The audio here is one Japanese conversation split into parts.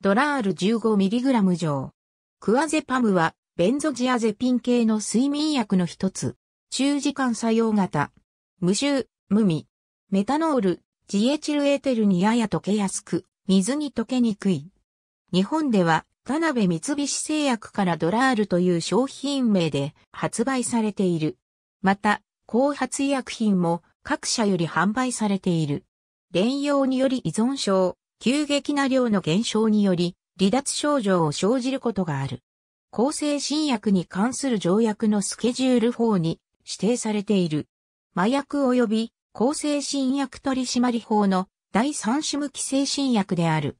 ドラール 15mg 錠。クアゼパムは、ベンゾジアゼピン系の睡眠薬の一つ。中時間作用型。無臭、無味。メタノール、ジエチルエーテルにやや溶けやすく、水に溶けにくい。日本では、田辺三菱製薬からドラールという商品名で発売されている。また、後発医薬品も各社より販売されている。連用により依存症、急激な量の減少により、離脱症状を生じることがある。抗精神薬に関する条約のスケジュール法に指定されている。麻薬及び抗精神薬取締法の第三種無期生新薬である。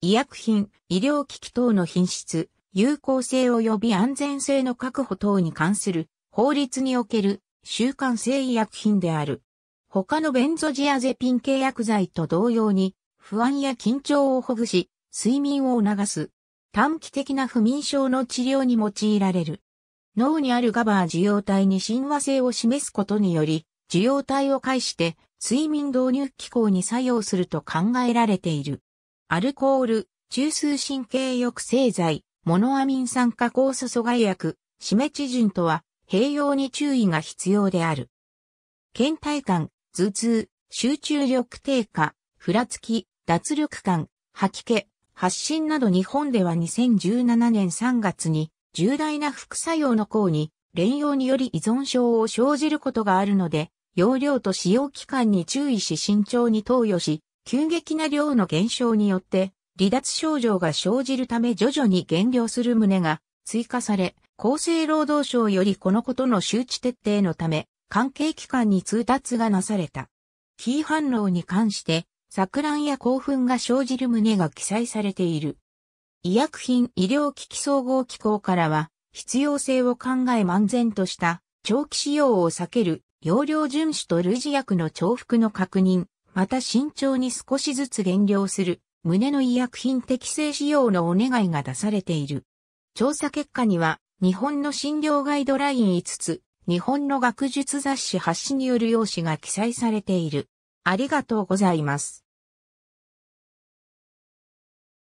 医薬品、医療機器等の品質、有効性及び安全性の確保等に関する法律における習慣性医薬品である。他のベンゾジアゼピン系薬剤と同様に不安や緊張をほぐし、睡眠を促す。短期的な不眠症の治療に用いられる。脳にあるガバー受容体に親和性を示すことにより、受容体を介して睡眠導入機構に作用すると考えられている。アルコール、中枢神経抑制剤、モノアミン酸化酵素阻害薬、シメチジンとは併用に注意が必要である。倦怠感、頭痛、集中力低下、ふらつき、脱力感、吐き気、発疹など日本では2017年3月に重大な副作用の項に、連用により依存症を生じることがあるので、容量と使用期間に注意し慎重に投与し、急激な量の減少によって、離脱症状が生じるため徐々に減量する旨が追加され、厚生労働省よりこのことの周知徹底のため、関係機関に通達がなされた。キー反応に関して、錯乱や興奮が生じる旨が記載されている。医薬品医療機器総合機構からは、必要性を考え漫然とした長期使用を避ける容量遵守と類似薬の重複の確認、また慎重に少しずつ減量する、胸の医薬品適正使用のお願いが出されている。調査結果には、日本の診療ガイドライン5つ、日本の学術雑誌発誌による用紙が記載されている。ありがとうございます。